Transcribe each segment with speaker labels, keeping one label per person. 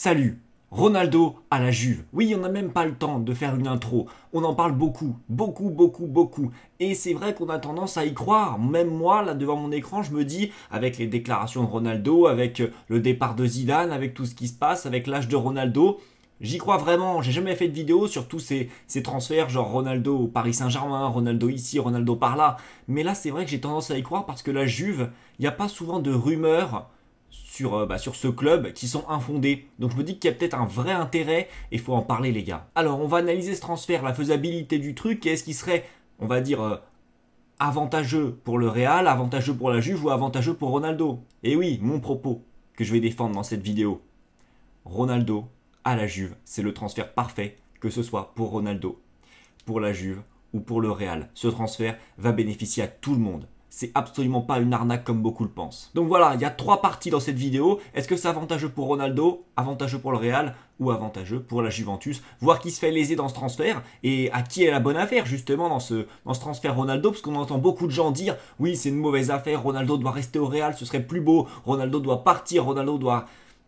Speaker 1: Salut, Ronaldo à la Juve. Oui, on n'a même pas le temps de faire une intro. On en parle beaucoup, beaucoup, beaucoup, beaucoup. Et c'est vrai qu'on a tendance à y croire. Même moi, là devant mon écran, je me dis, avec les déclarations de Ronaldo, avec euh, le départ de Zidane, avec tout ce qui se passe, avec l'âge de Ronaldo, J'y crois vraiment, j'ai jamais fait de vidéo sur tous ces, ces transferts, genre Ronaldo au Paris Saint-Germain, Ronaldo ici, Ronaldo par là. Mais là, c'est vrai que j'ai tendance à y croire parce que la Juve, il n'y a pas souvent de rumeurs euh, bah, sur, ce club qui sont infondés Donc je me dis qu'il y a peut-être un vrai intérêt et il faut en parler les gars. Alors on va analyser ce transfert, la faisabilité du truc est-ce qu'il serait, on va dire, euh, avantageux pour le Real, avantageux pour la Juve ou avantageux pour Ronaldo Et eh oui, mon propos que je vais défendre dans cette vidéo. Ronaldo à la Juve, c'est le transfert parfait, que ce soit pour Ronaldo, pour la Juve ou pour le Real. Ce transfert va bénéficier à tout le monde c'est absolument pas une arnaque comme beaucoup le pensent. Donc voilà, il y a trois parties dans cette vidéo. Est-ce que c'est avantageux pour Ronaldo, avantageux pour le Real ou avantageux pour la Juventus Voir qui se fait léser dans ce transfert et à qui est la bonne affaire justement dans ce, dans ce transfert Ronaldo, parce qu'on entend beaucoup de gens dire oui c'est une mauvaise affaire, Ronaldo doit rester au Real, ce serait plus beau, Ronaldo doit partir, Ronaldo doit...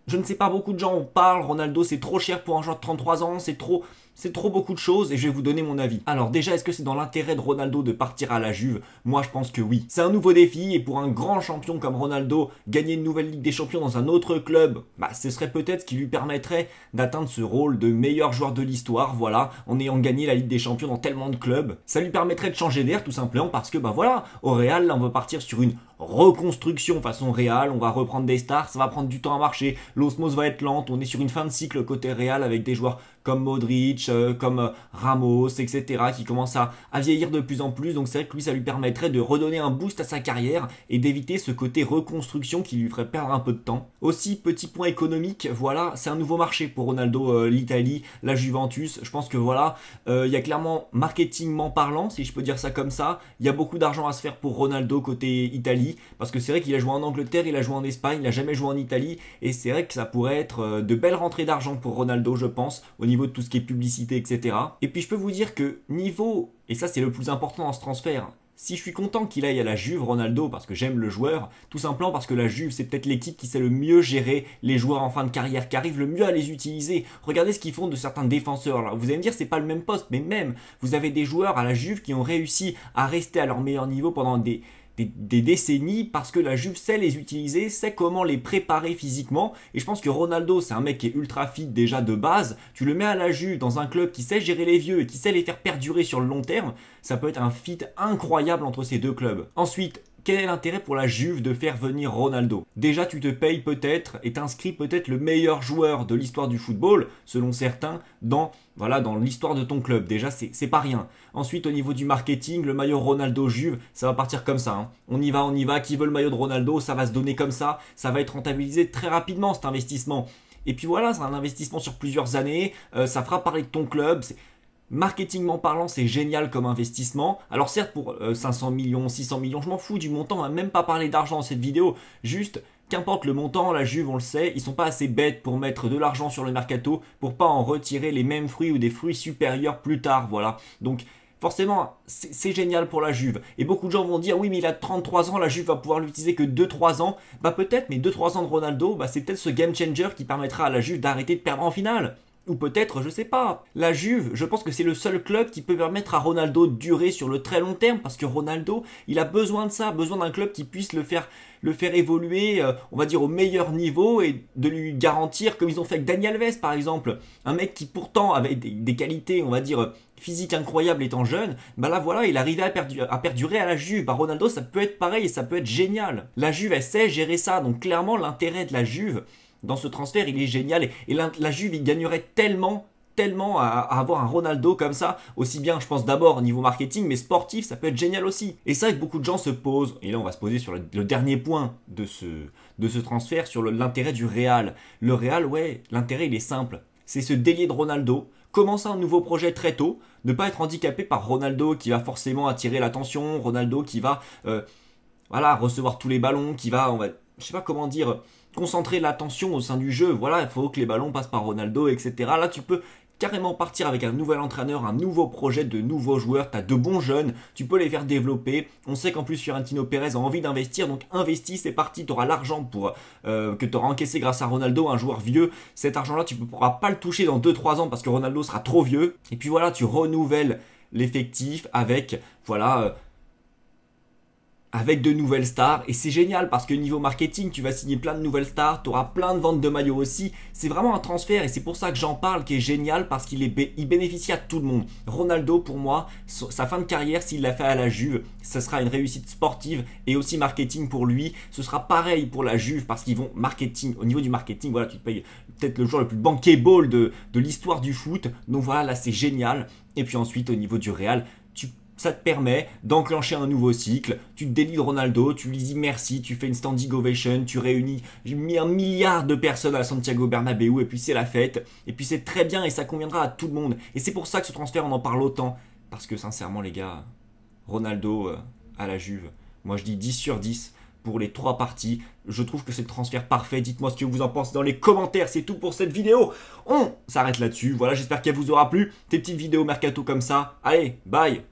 Speaker 1: Je ne sais pas, beaucoup de gens en parlent, Ronaldo c'est trop cher pour un joueur de 33 ans, c'est trop c'est trop beaucoup de choses et je vais vous donner mon avis. Alors déjà, est-ce que c'est dans l'intérêt de Ronaldo de partir à la Juve Moi, je pense que oui. C'est un nouveau défi et pour un grand champion comme Ronaldo, gagner une nouvelle Ligue des Champions dans un autre club, bah ce serait peut-être ce qui lui permettrait d'atteindre ce rôle de meilleur joueur de l'histoire, voilà, en ayant gagné la Ligue des Champions dans tellement de clubs. Ça lui permettrait de changer d'air tout simplement parce que bah voilà, au Real, on va partir sur une reconstruction façon Real, on va reprendre des stars, ça va prendre du temps à marcher, l'osmose va être lente, on est sur une fin de cycle côté Real avec des joueurs comme Modric, euh, comme euh, Ramos, etc., qui commence à, vieillir de plus en plus. Donc c'est vrai que lui, ça lui permettrait de redonner un boost à sa carrière et d'éviter ce côté reconstruction qui lui ferait perdre un peu de temps. Aussi, petit point économique, voilà, c'est un nouveau marché pour Ronaldo, euh, l'Italie, la Juventus. Je pense que voilà, il y a clairement marketingment parlant, si je peux dire ça comme ça, il y a beaucoup d'argent à se faire pour Ronaldo côté Italie, parce que c'est vrai qu'il a joué en Angleterre, il a joué en Espagne, il a jamais joué en Italie, et c'est vrai que ça pourrait être de belles rentrées d'argent pour Ronaldo, je pense, au niveau de tout ce qui est publicité, etc. Et puis je peux vous dire que niveau, et ça c'est le plus important dans ce transfert, si je suis content qu'il aille à la Juve, Ronaldo, parce que j'aime le joueur, tout simplement parce que la Juve, c'est peut-être l'équipe qui sait le mieux gérer les joueurs en fin de carrière, qui arrive le mieux à les utiliser. Regardez ce qu'ils font de certains défenseurs. vous allez me dire, c'est pas le même poste, mais même, vous avez des joueurs à la Juve qui ont réussi à rester à leur meilleur niveau pendant des, des, décennies parce que la Juve sait les utiliser, sait comment les préparer physiquement. Et je pense que Ronaldo, c'est un mec qui est ultra fit déjà de base. Tu le mets à la Juve dans un club qui sait gérer les vieux et qui sait les faire perdurer sur le long terme. Ça peut être un fit incroyable entre ces deux clubs. Ensuite, quel est l'intérêt pour la Juve de faire venir Ronaldo Déjà, tu te payes peut-être et t'inscris peut-être le meilleur joueur de l'histoire du football, selon certains, dans voilà dans l'histoire de ton club. Déjà, c'est pas rien. Ensuite, au niveau du marketing, le maillot Ronaldo Juve, ça va partir comme ça. Hein. On y va, on y va. Qui veut le maillot de Ronaldo Ça va se donner comme ça. Ça va être rentabilisé très rapidement cet investissement. Et puis voilà, c'est un investissement sur plusieurs années. Euh, ça fera parler de ton club. Marketingment parlant, c'est génial comme investissement. Alors certes, pour 500 euh, millions, 600 millions, je m'en fous du montant, on hein. va même pas parler d'argent dans cette vidéo. Juste, qu'importe le montant, la Juve, on le sait, ils sont pas assez bêtes pour mettre de l'argent sur le mercato pour pas en retirer les mêmes fruits ou des fruits supérieurs plus tard, voilà. Donc forcément, c'est génial pour la Juve. Et beaucoup de gens vont dire, oui, mais il a 33 ans, la Juve va pouvoir l'utiliser que 2-3 ans. Bah peut-être, mais 2-3 ans de Ronaldo, bah c'est peut-être ce game changer qui permettra à la Juve d'arrêter de perdre en finale. Ou peut-être, je sais pas. La Juve, je pense que c'est le seul club qui peut permettre à Ronaldo de durer sur le très long terme parce que Ronaldo, il a besoin de ça, besoin d'un club qui puisse le faire le faire évoluer, euh, on va dire au meilleur niveau et de lui garantir comme ils ont fait avec Daniel Alves par exemple, un mec qui pourtant avait des, qualités, on va dire physique incroyable étant jeune, bah là voilà, il arrivait à, à perdurer à la Juve. Bah, Ronaldo, ça peut être pareil et ça peut être génial. La Juve, elle sait gérer ça, donc clairement l'intérêt de la Juve, dans ce transfert, il est génial. Et, la, Juve, il gagnerait tellement tellement à, avoir un Ronaldo comme ça, aussi bien je pense d'abord au niveau marketing, mais sportif, ça peut être génial aussi. Et ça que beaucoup de gens se posent, et là on va se poser sur le, dernier point de ce, transfert, sur l'intérêt du Real. Le Real, ouais, l'intérêt il est simple, c'est se délier de Ronaldo, commencer un nouveau projet très tôt, ne pas être handicapé par Ronaldo qui va forcément attirer l'attention, Ronaldo qui va... Euh, voilà, recevoir tous les ballons, qui va, on va je sais pas comment dire, concentrer l'attention au sein du jeu. Voilà, il faut que les ballons passent par Ronaldo, etc. Là, tu peux carrément partir avec un nouvel entraîneur, un nouveau projet, de nouveaux joueurs, t'as de bons jeunes, tu peux les faire développer. On sait qu'en plus Fiorentino Perez a envie d'investir, donc investis, c'est parti, Tu auras l'argent pour euh, que encaissé grâce à Ronaldo, un joueur vieux. Cet argent-là, tu ne pourras pas le toucher dans 2-3 ans parce que Ronaldo sera trop vieux. Et puis voilà, tu renouvelles l'effectif avec, voilà. Euh, avec de nouvelles stars et c'est génial parce que niveau marketing tu vas signer plein de nouvelles stars, tu auras plein de ventes de maillots aussi, c'est vraiment un transfert et c'est pour ça que j'en parle qui est génial parce qu'il est, il bénéficie à tout le monde. Ronaldo pour moi, sa fin de carrière s'il l'a fait à la Juve, ce sera une réussite sportive et aussi marketing pour lui, ce sera pareil pour la Juve parce qu'ils vont marketing, au niveau du marketing voilà tu te payes peut-être le joueur le plus bankable de, de l'histoire du foot, donc voilà là c'est génial et puis ensuite au niveau du Real, ça te permet d'enclencher un nouveau cycle. Tu te Ronaldo, tu lui dis merci, tu fais une standing ovation, tu réunis un milliard de personnes à Santiago Bernabéu et puis c'est la fête. Et puis c'est très bien et ça conviendra à tout le monde. Et c'est pour ça que ce transfert, on en parle autant. Parce que sincèrement, les gars, Ronaldo euh, à la Juve, moi je dis 10 sur 10 pour les trois parties. Je trouve que c'est le transfert parfait. Dites-moi ce que vous en pensez dans les commentaires. C'est tout pour cette vidéo. On s'arrête là-dessus. Voilà, j'espère qu'elle vous aura plu. Tes petites vidéos mercato comme ça. Allez, bye